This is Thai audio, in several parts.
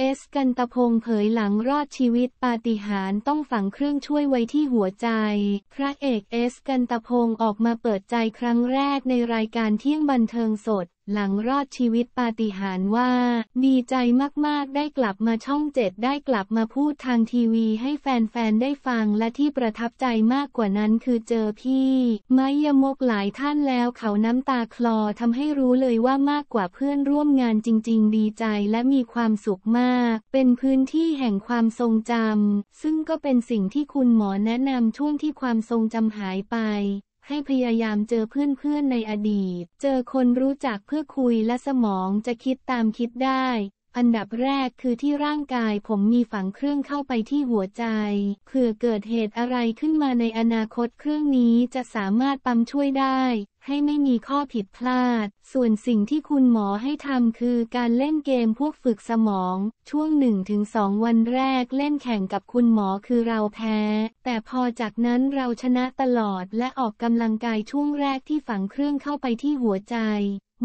เอสกันตพงเผยหลังรอดชีวิตปาฏิหาริย์ต้องฝังเครื่องช่วยไว้ที่หัวใจ พระเอกเอสกันตพงออกมาเปิดใจครั้งแรกในรายการเที่ยงบันเทิงสดหลังรอดชีวิตปาฏิหาริย์ว่า ดีใจมากๆ ได้กลับมาช่องเจ็ดได้กลับมาพูดทางทีวีให้แฟนๆ ได้ฟังและที่ประทับใจมากกว่านั้นคือเจอพี่ ไมยมกหลายท่านแล้วเขาน้ำตาคลอทำให้รู้เลยว่ามากกว่าเพื่อนร่วมงานจริงๆดีใจและมีความสุขมาก เป็นพื้นที่แห่งความทรงจำซึ่งก็เป็นสิ่งที่คุณหมอแนะนำช่วงที่ความทรงจำหายไปให้พยายามเจอเพื่อนๆในอดีต เจอคนรู้จักเพื่อคุยและสมองจะคิดตามคิดได้อันดับแรกคือที่ร่างกายผมมีฝังเครื่องเข้าไปที่หัวใจเผื่อเกิดเหตุอะไรขึ้นมาในอนาคตเครื่องนี้จะสามารถปั๊มช่วยได้ ให้ไม่มีข้อผิดพลาด ส่วนสิ่งที่คุณหมอให้ทำคือการเล่นเกมพวกฝึกสมอง ช่วง 1-2 วันแรกเล่นแข่งกับคุณหมอคือเราแพ้ แต่พอจากนั้นเราชนะตลอดและออกกำลังกายช่วงแรกที่ฝังเครื่องเข้าไปที่หัวใจ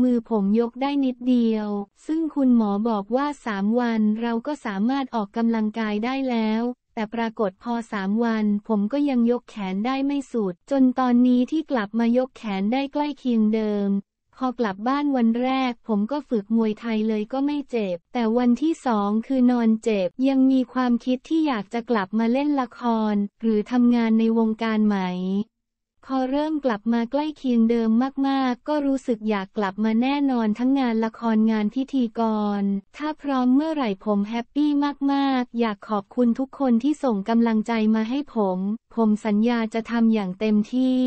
มือผมยกได้นิดเดียว ซึ่งคุณหมอบอกว่าสามวันเราก็สามารถออกกำลังกายได้แล้ว แต่ปรากฏพอสามวันผมก็ยังยกแขนได้ไม่สุด จนตอนนี้ที่กลับมายกแขนได้ใกล้เคียงเดิม พอกลับบ้านวันแรก ผมก็ฝึกมวยไทยเลยก็ไม่เจ็บ แต่วันที่สองคือนอนเจ็บ ยังมีความคิดที่อยากจะกลับมาเล่นละคร หรือทำงานในวงการไหมพอเริ่มกลับมาใกล้เคียงเดิมมาก ๆ ก็รู้สึกอยากกลับมาแน่นอนทั้งงานละครงานพิธีกร ถ้าพร้อมเมื่อไหร่ผมแฮปปี้มาก ๆ อยากขอบคุณทุกคนที่ส่งกำลังใจมาให้ผม ผมสัญญาจะทำอย่างเต็มที่